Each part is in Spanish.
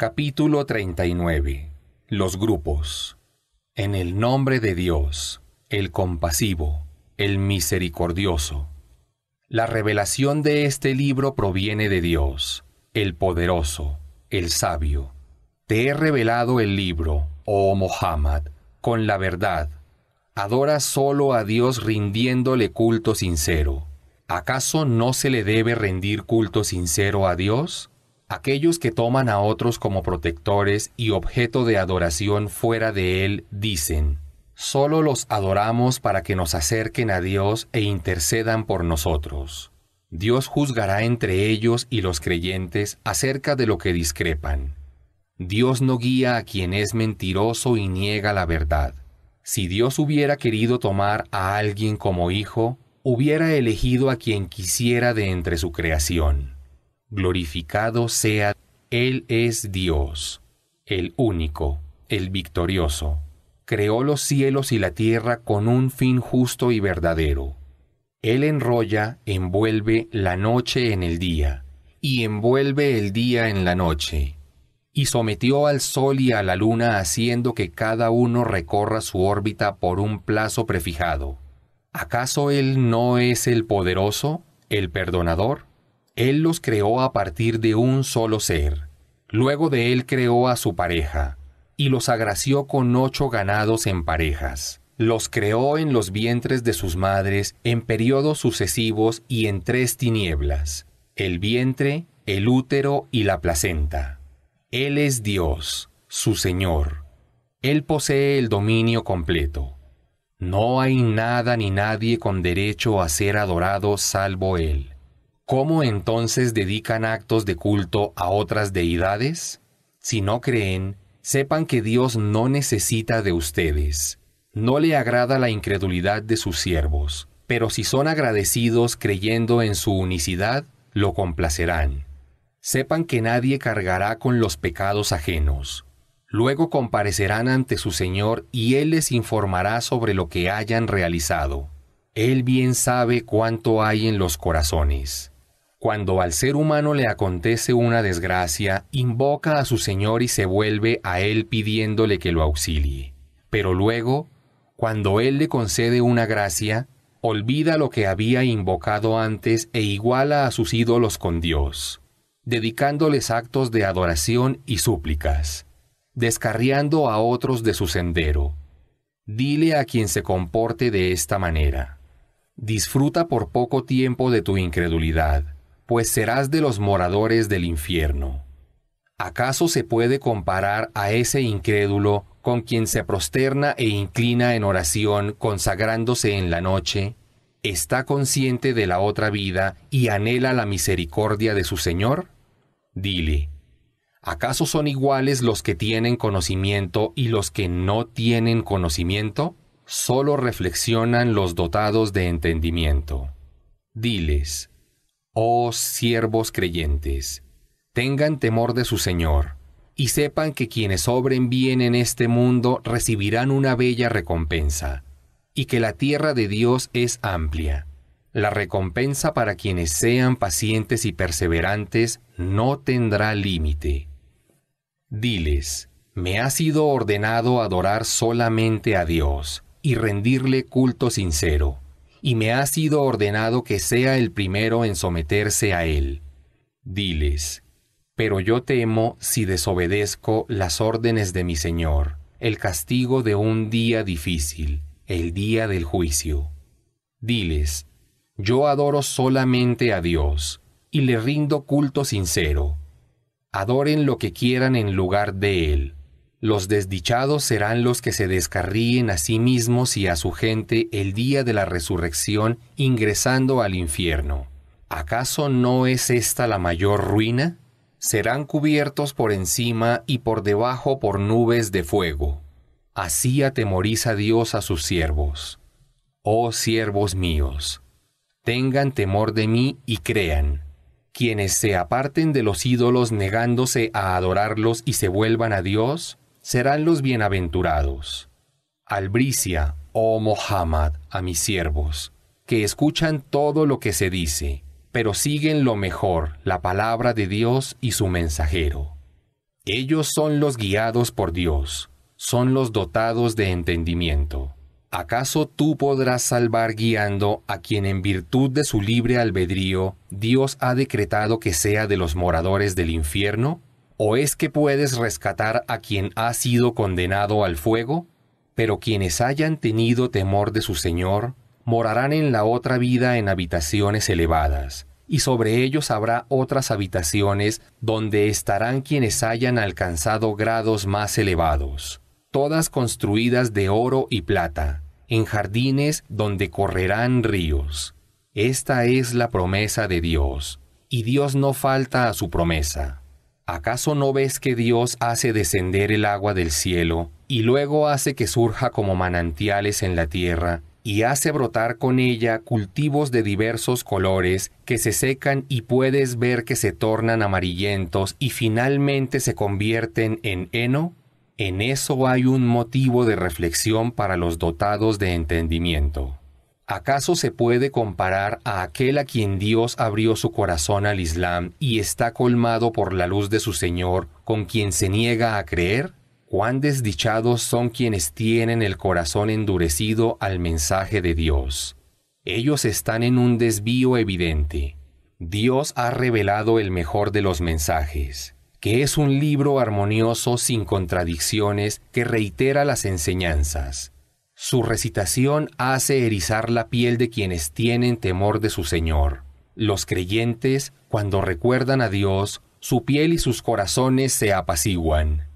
Capítulo 39. Los grupos. En el nombre de Dios, el compasivo, el misericordioso. La revelación de este libro proviene de Dios, el poderoso, el sabio. Te he revelado el libro, oh Mohammed, con la verdad. Adora solo a Dios rindiéndole culto sincero. ¿Acaso no se le debe rendir culto sincero a Dios? Aquellos que toman a otros como protectores y objeto de adoración fuera de Él dicen, solo los adoramos para que nos acerquen a Dios e intercedan por nosotros. Dios juzgará entre ellos y los creyentes acerca de lo que discrepan. Dios no guía a quien es mentiroso y niega la verdad. Si Dios hubiera querido tomar a alguien como hijo, hubiera elegido a quien quisiera de entre su creación glorificado sea. Él es Dios, el único, el victorioso. Creó los cielos y la tierra con un fin justo y verdadero. Él enrolla, envuelve la noche en el día, y envuelve el día en la noche. Y sometió al sol y a la luna haciendo que cada uno recorra su órbita por un plazo prefijado. ¿Acaso Él no es el poderoso, el perdonador? Él los creó a partir de un solo ser. Luego de él creó a su pareja, y los agració con ocho ganados en parejas. Los creó en los vientres de sus madres, en periodos sucesivos y en tres tinieblas, el vientre, el útero y la placenta. Él es Dios, su Señor. Él posee el dominio completo. No hay nada ni nadie con derecho a ser adorado salvo Él. ¿Cómo entonces dedican actos de culto a otras deidades? Si no creen, sepan que Dios no necesita de ustedes. No le agrada la incredulidad de sus siervos, pero si son agradecidos creyendo en su unicidad, lo complacerán. Sepan que nadie cargará con los pecados ajenos. Luego comparecerán ante su Señor y Él les informará sobre lo que hayan realizado. Él bien sabe cuánto hay en los corazones. Cuando al ser humano le acontece una desgracia, invoca a su Señor y se vuelve a Él pidiéndole que lo auxilie. Pero luego, cuando Él le concede una gracia, olvida lo que había invocado antes e iguala a sus ídolos con Dios, dedicándoles actos de adoración y súplicas, descarriando a otros de su sendero. Dile a quien se comporte de esta manera. Disfruta por poco tiempo de tu incredulidad pues serás de los moradores del infierno. ¿Acaso se puede comparar a ese incrédulo con quien se prosterna e inclina en oración consagrándose en la noche? ¿Está consciente de la otra vida y anhela la misericordia de su Señor? Dile, ¿acaso son iguales los que tienen conocimiento y los que no tienen conocimiento? Solo reflexionan los dotados de entendimiento. Diles, Oh siervos creyentes, tengan temor de su Señor, y sepan que quienes obren bien en este mundo recibirán una bella recompensa, y que la tierra de Dios es amplia. La recompensa para quienes sean pacientes y perseverantes no tendrá límite. Diles, me ha sido ordenado adorar solamente a Dios y rendirle culto sincero y me ha sido ordenado que sea el primero en someterse a él. Diles, pero yo temo si desobedezco las órdenes de mi Señor, el castigo de un día difícil, el día del juicio. Diles, yo adoro solamente a Dios, y le rindo culto sincero. Adoren lo que quieran en lugar de Él, los desdichados serán los que se descarríen a sí mismos y a su gente el día de la resurrección ingresando al infierno. ¿Acaso no es esta la mayor ruina? Serán cubiertos por encima y por debajo por nubes de fuego. Así atemoriza Dios a sus siervos. Oh siervos míos, tengan temor de mí y crean quienes se aparten de los ídolos negándose a adorarlos y se vuelvan a Dios, serán los bienaventurados. Albricia, oh Mohammed, a mis siervos, que escuchan todo lo que se dice, pero siguen lo mejor, la palabra de Dios y su mensajero. Ellos son los guiados por Dios, son los dotados de entendimiento. ¿Acaso tú podrás salvar guiando a quien en virtud de su libre albedrío Dios ha decretado que sea de los moradores del infierno? ¿O es que puedes rescatar a quien ha sido condenado al fuego? Pero quienes hayan tenido temor de su Señor, morarán en la otra vida en habitaciones elevadas, y sobre ellos habrá otras habitaciones donde estarán quienes hayan alcanzado grados más elevados, todas construidas de oro y plata, en jardines donde correrán ríos. Esta es la promesa de Dios, y Dios no falta a su promesa. ¿Acaso no ves que Dios hace descender el agua del cielo y luego hace que surja como manantiales en la tierra y hace brotar con ella cultivos de diversos colores que se secan y puedes ver que se tornan amarillentos y finalmente se convierten en heno? En eso hay un motivo de reflexión para los dotados de entendimiento. ¿Acaso se puede comparar a aquel a quien Dios abrió su corazón al Islam y está colmado por la luz de su Señor, con quien se niega a creer? ¿Cuán desdichados son quienes tienen el corazón endurecido al mensaje de Dios? Ellos están en un desvío evidente. Dios ha revelado el mejor de los mensajes, que es un libro armonioso sin contradicciones que reitera las enseñanzas su recitación hace erizar la piel de quienes tienen temor de su Señor. Los creyentes, cuando recuerdan a Dios, su piel y sus corazones se apaciguan.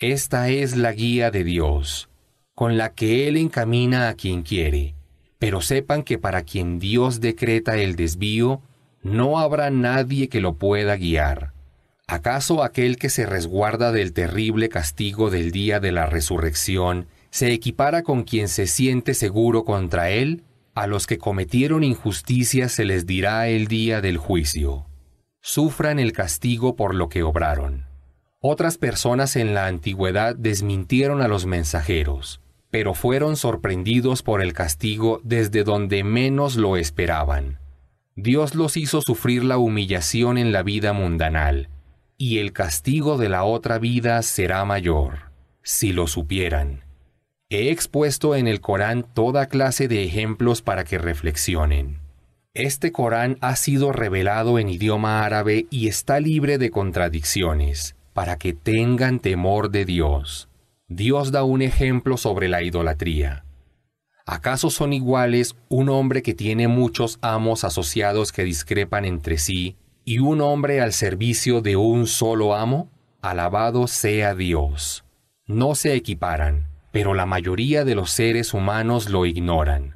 Esta es la guía de Dios, con la que Él encamina a quien quiere, pero sepan que para quien Dios decreta el desvío, no habrá nadie que lo pueda guiar. ¿Acaso aquel que se resguarda del terrible castigo del día de la resurrección se equipara con quien se siente seguro contra él, a los que cometieron injusticia se les dirá el día del juicio. Sufran el castigo por lo que obraron. Otras personas en la antigüedad desmintieron a los mensajeros, pero fueron sorprendidos por el castigo desde donde menos lo esperaban. Dios los hizo sufrir la humillación en la vida mundanal, y el castigo de la otra vida será mayor, si lo supieran. He expuesto en el Corán toda clase de ejemplos para que reflexionen. Este Corán ha sido revelado en idioma árabe y está libre de contradicciones, para que tengan temor de Dios. Dios da un ejemplo sobre la idolatría. ¿Acaso son iguales un hombre que tiene muchos amos asociados que discrepan entre sí y un hombre al servicio de un solo amo? Alabado sea Dios. No se equiparan, pero la mayoría de los seres humanos lo ignoran.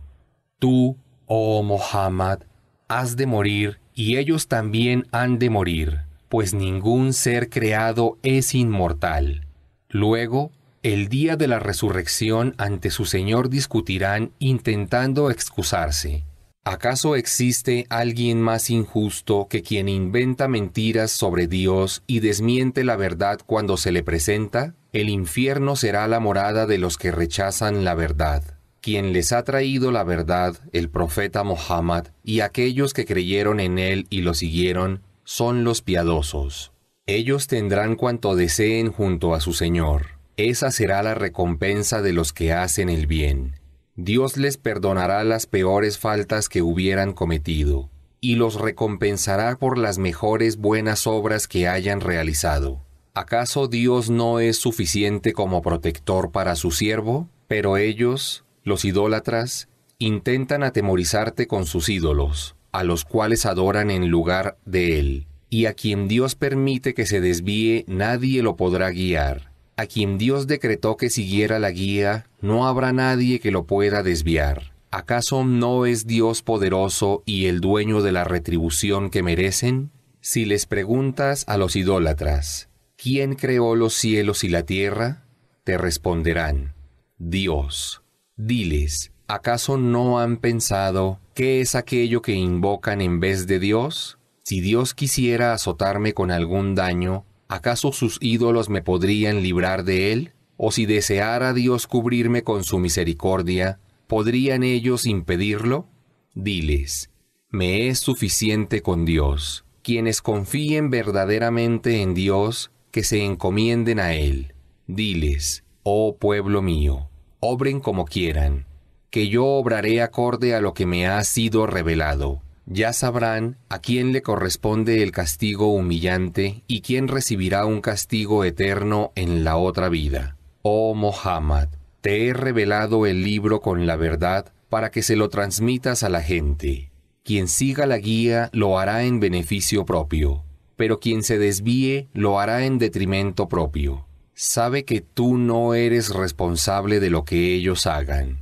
Tú, oh Mohammed, has de morir y ellos también han de morir, pues ningún ser creado es inmortal. Luego, el día de la resurrección ante su Señor discutirán intentando excusarse. ¿Acaso existe alguien más injusto que quien inventa mentiras sobre Dios y desmiente la verdad cuando se le presenta? El infierno será la morada de los que rechazan la verdad. Quien les ha traído la verdad, el profeta Mohammed, y aquellos que creyeron en él y lo siguieron, son los piadosos. Ellos tendrán cuanto deseen junto a su Señor. Esa será la recompensa de los que hacen el bien. Dios les perdonará las peores faltas que hubieran cometido, y los recompensará por las mejores buenas obras que hayan realizado. ¿Acaso Dios no es suficiente como protector para su siervo? Pero ellos, los idólatras, intentan atemorizarte con sus ídolos, a los cuales adoran en lugar de Él. Y a quien Dios permite que se desvíe, nadie lo podrá guiar. A quien Dios decretó que siguiera la guía, no habrá nadie que lo pueda desviar. ¿Acaso no es Dios poderoso y el dueño de la retribución que merecen? Si les preguntas a los idólatras, ¿Quién creó los cielos y la tierra? Te responderán, Dios. Diles, ¿acaso no han pensado qué es aquello que invocan en vez de Dios? Si Dios quisiera azotarme con algún daño, ¿acaso sus ídolos me podrían librar de él? ¿O si deseara Dios cubrirme con su misericordia, podrían ellos impedirlo? Diles, me es suficiente con Dios. Quienes confíen verdaderamente en Dios que se encomienden a Él. Diles, oh pueblo mío, obren como quieran, que yo obraré acorde a lo que me ha sido revelado. Ya sabrán a quién le corresponde el castigo humillante y quién recibirá un castigo eterno en la otra vida. Oh Mohammed, te he revelado el libro con la verdad para que se lo transmitas a la gente. Quien siga la guía lo hará en beneficio propio pero quien se desvíe lo hará en detrimento propio. Sabe que tú no eres responsable de lo que ellos hagan.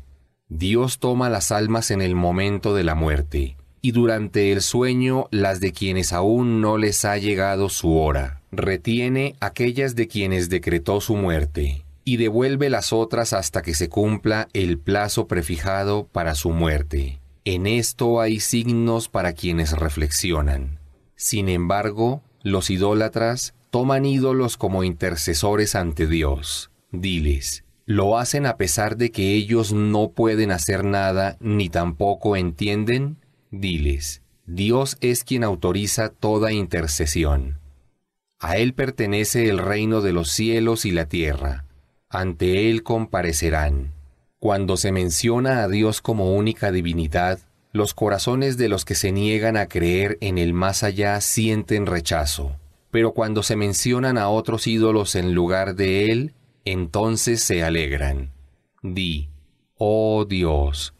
Dios toma las almas en el momento de la muerte, y durante el sueño las de quienes aún no les ha llegado su hora. Retiene aquellas de quienes decretó su muerte, y devuelve las otras hasta que se cumpla el plazo prefijado para su muerte. En esto hay signos para quienes reflexionan. Sin embargo, los idólatras toman ídolos como intercesores ante Dios. Diles, lo hacen a pesar de que ellos no pueden hacer nada ni tampoco entienden. Diles, Dios es quien autoriza toda intercesión. A Él pertenece el reino de los cielos y la tierra. Ante Él comparecerán. Cuando se menciona a Dios como única divinidad, los corazones de los que se niegan a creer en el más allá sienten rechazo, pero cuando se mencionan a otros ídolos en lugar de él, entonces se alegran. Di, oh Dios,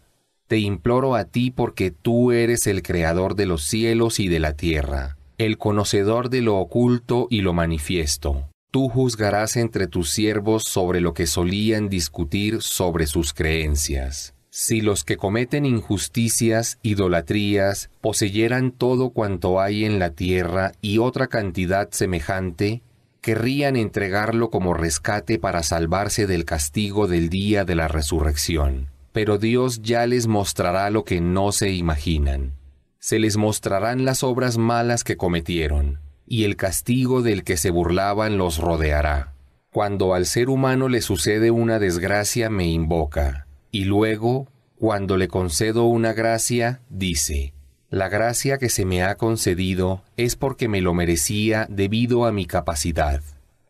te imploro a ti porque tú eres el creador de los cielos y de la tierra, el conocedor de lo oculto y lo manifiesto. Tú juzgarás entre tus siervos sobre lo que solían discutir sobre sus creencias. Si los que cometen injusticias, idolatrías, poseyeran todo cuanto hay en la tierra y otra cantidad semejante, querrían entregarlo como rescate para salvarse del castigo del día de la resurrección. Pero Dios ya les mostrará lo que no se imaginan. Se les mostrarán las obras malas que cometieron, y el castigo del que se burlaban los rodeará. Cuando al ser humano le sucede una desgracia me invoca y luego, cuando le concedo una gracia, dice, la gracia que se me ha concedido es porque me lo merecía debido a mi capacidad.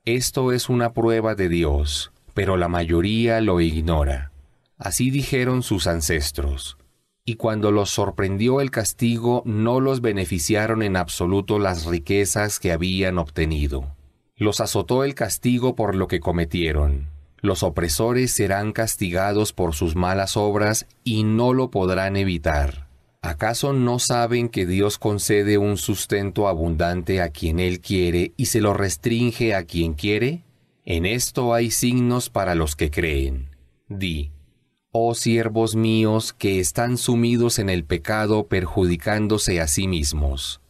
Esto es una prueba de Dios, pero la mayoría lo ignora. Así dijeron sus ancestros. Y cuando los sorprendió el castigo, no los beneficiaron en absoluto las riquezas que habían obtenido. Los azotó el castigo por lo que cometieron. Los opresores serán castigados por sus malas obras y no lo podrán evitar. ¿Acaso no saben que Dios concede un sustento abundante a quien Él quiere y se lo restringe a quien quiere? En esto hay signos para los que creen. Di, oh siervos míos que están sumidos en el pecado perjudicándose a sí mismos.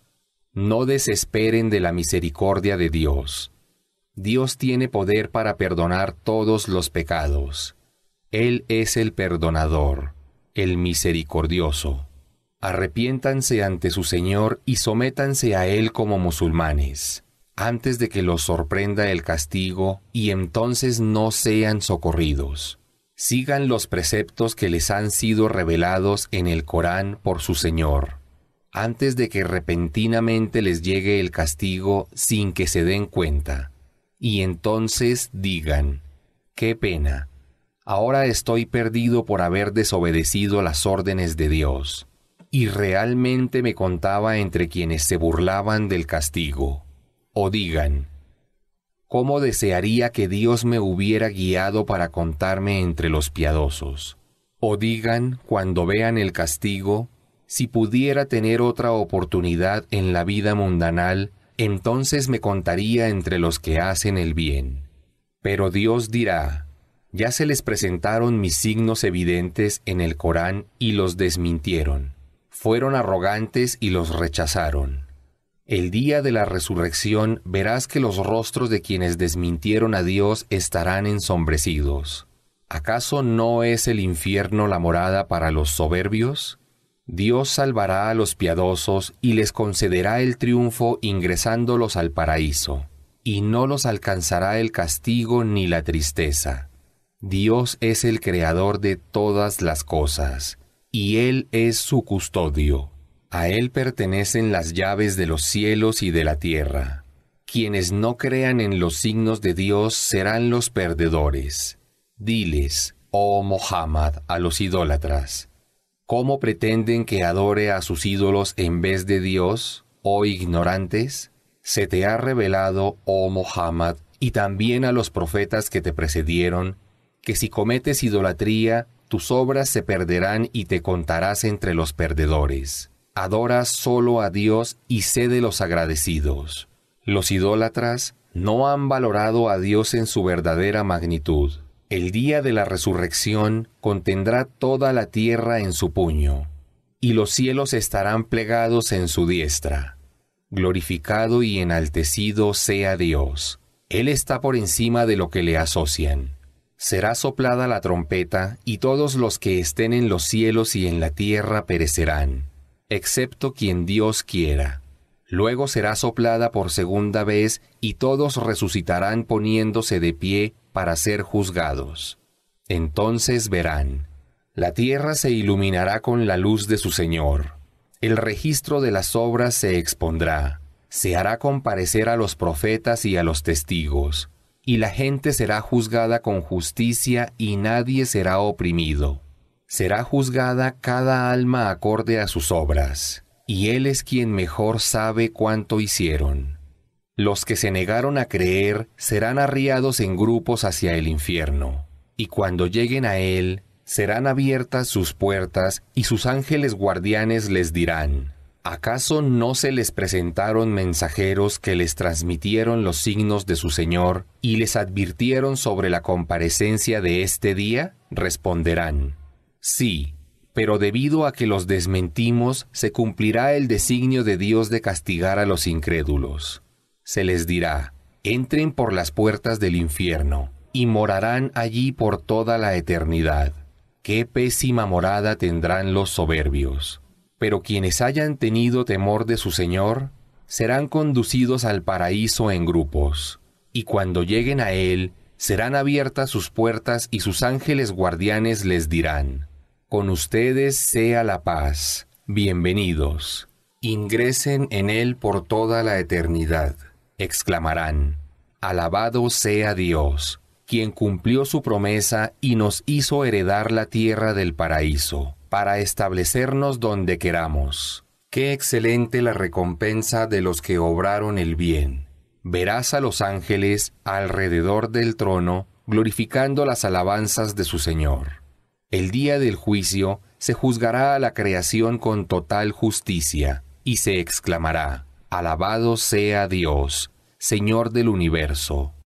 No desesperen de la misericordia de Dios Dios tiene poder para perdonar todos los pecados. Él es el perdonador, el misericordioso. Arrepiéntanse ante su Señor y sométanse a Él como musulmanes, antes de que los sorprenda el castigo y entonces no sean socorridos. Sigan los preceptos que les han sido revelados en el Corán por su Señor, antes de que repentinamente les llegue el castigo sin que se den cuenta y entonces digan, qué pena, ahora estoy perdido por haber desobedecido las órdenes de Dios, y realmente me contaba entre quienes se burlaban del castigo. O digan, ¿cómo desearía que Dios me hubiera guiado para contarme entre los piadosos? O digan, cuando vean el castigo, si pudiera tener otra oportunidad en la vida mundanal, entonces me contaría entre los que hacen el bien. Pero Dios dirá, ya se les presentaron mis signos evidentes en el Corán y los desmintieron. Fueron arrogantes y los rechazaron. El día de la resurrección verás que los rostros de quienes desmintieron a Dios estarán ensombrecidos. ¿Acaso no es el infierno la morada para los soberbios? Dios salvará a los piadosos y les concederá el triunfo ingresándolos al paraíso, y no los alcanzará el castigo ni la tristeza. Dios es el creador de todas las cosas, y Él es su custodio. A Él pertenecen las llaves de los cielos y de la tierra. Quienes no crean en los signos de Dios serán los perdedores. Diles, oh Mohammed, a los idólatras, ¿Cómo pretenden que adore a sus ídolos en vez de Dios, oh ignorantes? Se te ha revelado, oh Mohammed, y también a los profetas que te precedieron, que si cometes idolatría, tus obras se perderán y te contarás entre los perdedores. Adora solo a Dios y sé de los agradecidos. Los idólatras no han valorado a Dios en su verdadera magnitud. El día de la resurrección contendrá toda la tierra en su puño, y los cielos estarán plegados en su diestra. Glorificado y enaltecido sea Dios. Él está por encima de lo que le asocian. Será soplada la trompeta, y todos los que estén en los cielos y en la tierra perecerán, excepto quien Dios quiera. Luego será soplada por segunda vez, y todos resucitarán poniéndose de pie para ser juzgados. Entonces verán, la tierra se iluminará con la luz de su Señor, el registro de las obras se expondrá, se hará comparecer a los profetas y a los testigos, y la gente será juzgada con justicia y nadie será oprimido. Será juzgada cada alma acorde a sus obras, y Él es quien mejor sabe cuánto hicieron. Los que se negaron a creer serán arriados en grupos hacia el infierno, y cuando lleguen a él, serán abiertas sus puertas y sus ángeles guardianes les dirán, ¿acaso no se les presentaron mensajeros que les transmitieron los signos de su Señor y les advirtieron sobre la comparecencia de este día? Responderán, sí, pero debido a que los desmentimos, se cumplirá el designio de Dios de castigar a los incrédulos se les dirá, entren por las puertas del infierno, y morarán allí por toda la eternidad. Qué pésima morada tendrán los soberbios. Pero quienes hayan tenido temor de su Señor, serán conducidos al paraíso en grupos, y cuando lleguen a él, serán abiertas sus puertas y sus ángeles guardianes les dirán, Con ustedes sea la paz, bienvenidos, ingresen en él por toda la eternidad exclamarán, Alabado sea Dios, quien cumplió su promesa y nos hizo heredar la tierra del paraíso, para establecernos donde queramos. Qué excelente la recompensa de los que obraron el bien. Verás a los ángeles alrededor del trono, glorificando las alabanzas de su Señor. El día del juicio se juzgará a la creación con total justicia, y se exclamará, Alabado sea Dios, Señor del universo.